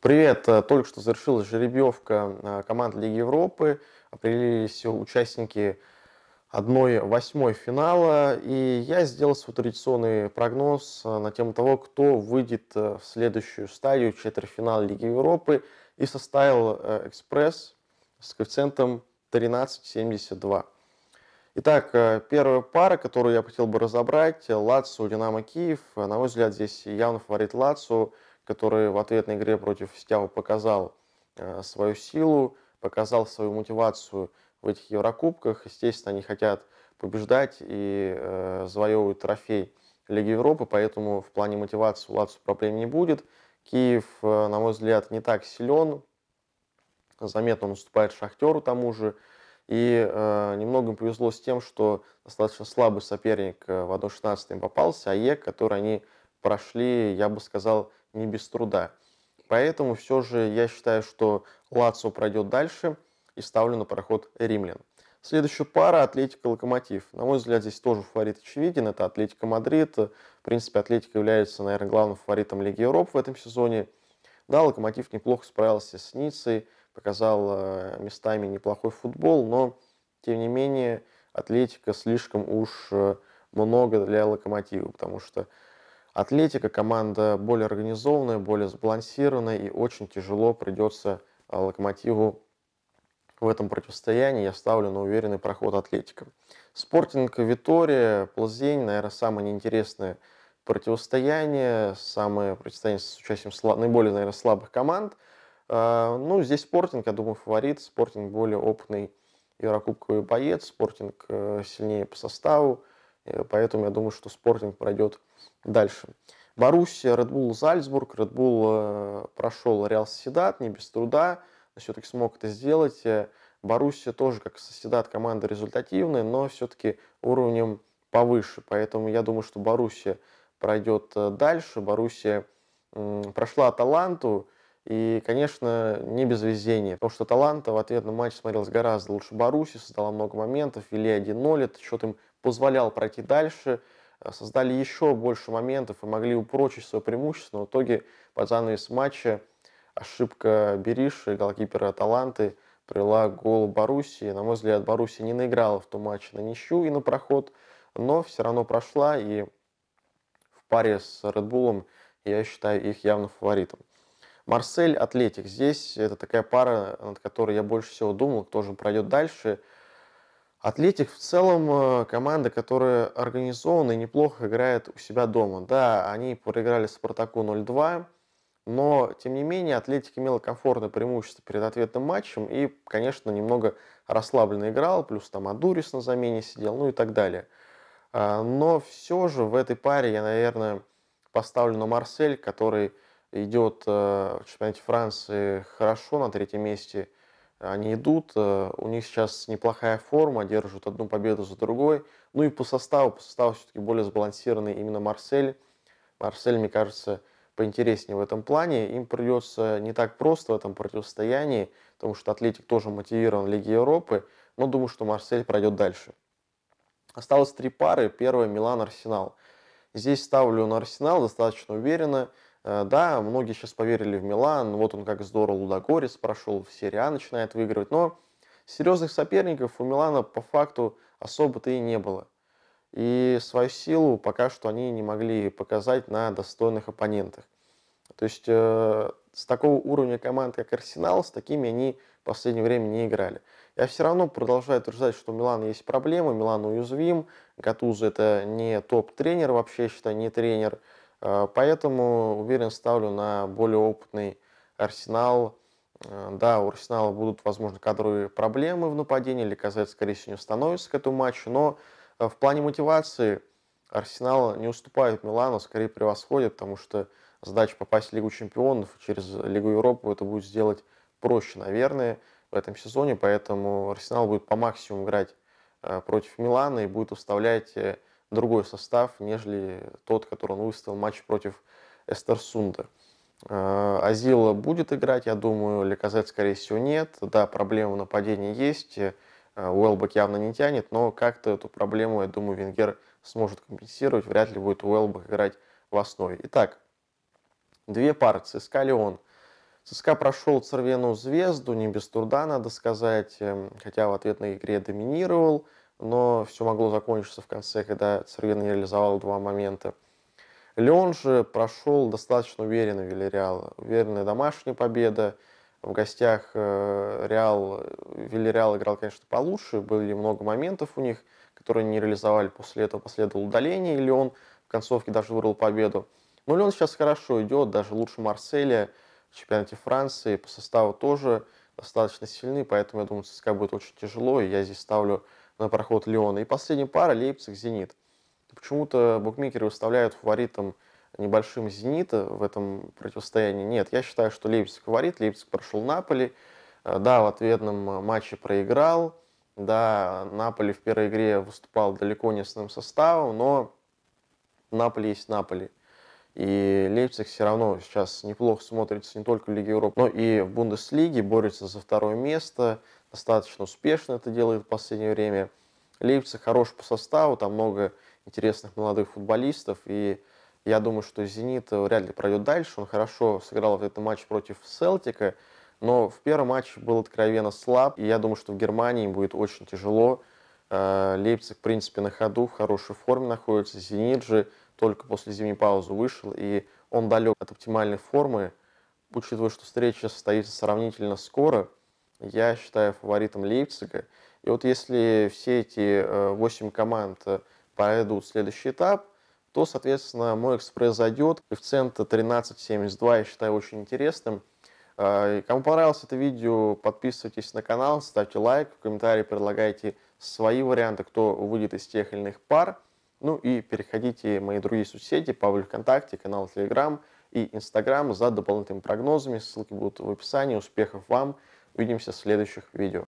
Привет! Э, только что завершилась жеребьевка э, команд Лиги Европы. Определились участники 1-8 финала. И я сделал свой традиционный прогноз э, на тему того, кто выйдет в следующую стадию четвертьфинала Лиги Европы. И составил экспресс с коэффициентом 13,72. Итак, первая пара, которую я хотел бы разобрать, Лацо, Динамо Киев. На мой взгляд, здесь явно фаворит Лацо который в ответной игре против Сетява показал э, свою силу, показал свою мотивацию в этих Еврокубках. Естественно, они хотят побеждать и э, завоевывать трофей Лиги Европы, поэтому в плане мотивации у Лацу проблем не будет. Киев, э, на мой взгляд, не так силен, заметно он уступает Шахтеру тому же, и э, немного им повезло с тем, что достаточно слабый соперник э, в 1-16 им попался, АЕ, который они прошли, я бы сказал, не без труда. Поэтому все же я считаю, что Лацо пройдет дальше и ставлю на проход римлян. Следующая пара – Атлетика-Локомотив. На мой взгляд, здесь тоже фаворит очевиден. Это Атлетика Мадрид. В принципе, Атлетика является, наверное, главным фаворитом Лиги Европы в этом сезоне. Да, Локомотив неплохо справился с Ницей, показал э, местами неплохой футбол, но, тем не менее, Атлетика слишком уж э, много для Локомотива, потому что Атлетика команда более организованная, более сбалансированная и очень тяжело придется а, Локомотиву в этом противостоянии. Я ставлю на уверенный проход Атлетика. Спортинг, Витория, плазень наверное, самое неинтересное противостояние, самое противостояние с участием слаб... наиболее, наверное, слабых команд. А, ну, здесь спортинг, я думаю, фаворит. Спортинг более опытный еврокубковый боец, спортинг э, сильнее по составу. Э, поэтому я думаю, что спортинг пройдет Дальше. Боруссия, Red Bull Зальцбург. Red Bull э, прошел Реал Соседат не без труда, но все-таки смог это сделать. Э, Боруссия тоже, как Соседат, команда результативная, но все-таки уровнем повыше. Поэтому я думаю, что Боруссия пройдет э, дальше. Боруссия прошла Аталанту, и, конечно, не без везения, потому что Таланта в ответном матче смотрелась гораздо лучше Баруси, создала много моментов, вели 1-0, этот счет им позволял пройти дальше – Э, создали еще больше моментов и могли упрочить свое преимущество, но в итоге под занавес матча ошибка Бериши, голкипера Таланты, привела гол голу На мой взгляд, Боруссия не наиграла в том матче на ничью и на проход, но все равно прошла, и в паре с Редбулом я считаю их явно фаворитом. Марсель, Атлетик. Здесь это такая пара, над которой я больше всего думал, кто же пройдет дальше – Атлетик в целом э, команда, которая организована и неплохо играет у себя дома. Да, они проиграли Спартаку 0-2, но, тем не менее, Атлетик имел комфортное преимущество перед ответным матчем и, конечно, немного расслабленно играл, плюс там Адурис на замене сидел, ну и так далее. А, но все же в этой паре я, наверное, поставлю на Марсель, который идет э, в чемпионате Франции хорошо на третьем месте – они идут, э, у них сейчас неплохая форма, держат одну победу за другой. Ну и по составу, по составу все-таки более сбалансированный именно Марсель. Марсель, мне кажется, поинтереснее в этом плане. Им придется не так просто в этом противостоянии, потому что Атлетик тоже мотивирован в Лиге Европы, но думаю, что Марсель пройдет дальше. Осталось три пары. Первая – Милан-Арсенал. Здесь ставлю на Арсенал достаточно уверенно – Э, да, многие сейчас поверили в Милан, вот он как здорово Лудогорец прошел, в Серия, начинает выигрывать, но серьезных соперников у Милана по факту особо-то и не было. И свою силу пока что они не могли показать на достойных оппонентах. То есть э, с такого уровня команд, как Арсенал, с такими они в последнее время не играли. Я все равно продолжаю утверждать, что у Милана есть проблемы, Милан уязвим, Гатузо это не топ-тренер вообще, я считаю, не тренер. Э, поэтому, уверен, ставлю на более опытный арсенал. Э, да, у Арсенала будут, возможно, кадровые проблемы в нападении, или Казать, скорее всего, не установится к этому матчу, но э, в плане мотивации Арсенал не уступает Милану, а скорее превосходит, потому что задача попасть в Лигу Чемпионов через Лигу Европы это будет сделать проще, наверное, в этом сезоне, поэтому Арсенал будет по максимуму играть против Милана и будет уставлять другой состав, нежели тот, который он выставил матч против Эстерсунда. Э, Азила будет играть, я думаю, Леказет, скорее всего, нет. Да, проблемы в нападении есть, э, Уэлбек явно не тянет, но как-то эту проблему, я думаю, Венгер сможет компенсировать. Вряд ли будет Уэлбек играть в основе. Итак, две пары, ЦСКА, Леон. ЦСКА прошел Цервену звезду, не без труда, надо сказать, эм, хотя в ответной игре доминировал – но все могло закончиться в конце, когда Цервин не реализовал два момента. Леон же прошел достаточно уверенно Вильяреал. Уверенная домашняя победа. В гостях э, Реал, Вильяреал играл, конечно, получше. Были много моментов у них, которые не реализовали. После этого последовало удаление, и Леон в концовке даже вырвал победу. Но Леон сейчас хорошо идет, даже лучше Марселя в чемпионате Франции. По составу тоже достаточно сильны, поэтому, я думаю, ЦСКА будет очень тяжело. И я здесь ставлю на проход Леона. И последняя пара Лейпциг-Зенит. Почему-то букмекеры выставляют фаворитом небольшим «Зенита» в этом противостоянии. Нет, я считаю, что Лейпциг фаворит. Лейпциг прошел Наполи. Э, да, в ответном э, матче проиграл. Да, Наполи в первой игре выступал далеко не основным составом, но Наполи есть Наполи. И Лейпциг все равно сейчас неплохо смотрится не только в Лиге Европы, но и в Бундеслиге, борется за второе место достаточно успешно это делает в последнее время. Лейпциг хорош по составу, там много интересных молодых футболистов, и я думаю, что «Зенит» вряд ли пройдет дальше. Он хорошо сыграл в этом матче против «Селтика», но в первом матче был откровенно слаб, и я думаю, что в Германии им будет очень тяжело. Э, Лейпциг, в принципе, на ходу, в хорошей форме находится. «Зенит» же только после зимней паузы вышел, и он далек от оптимальной формы. Учитывая, что встреча состоится сравнительно скоро, я считаю фаворитом Лейпцига. И вот если все эти э, восемь команд э, пройдут следующий этап, то, соответственно, мой экспресс зайдет. Коэффициент 13.72 я считаю очень интересным. А, кому понравилось это видео, подписывайтесь на канал, ставьте лайк, в комментарии предлагайте свои варианты, кто выйдет из тех или иных пар. Ну и переходите в мои другие соцсети, Павел ВКонтакте, канал Телеграм и Инстаграм за дополнительными прогнозами. Ссылки будут в описании. Успехов вам! Увидимся в следующих видео.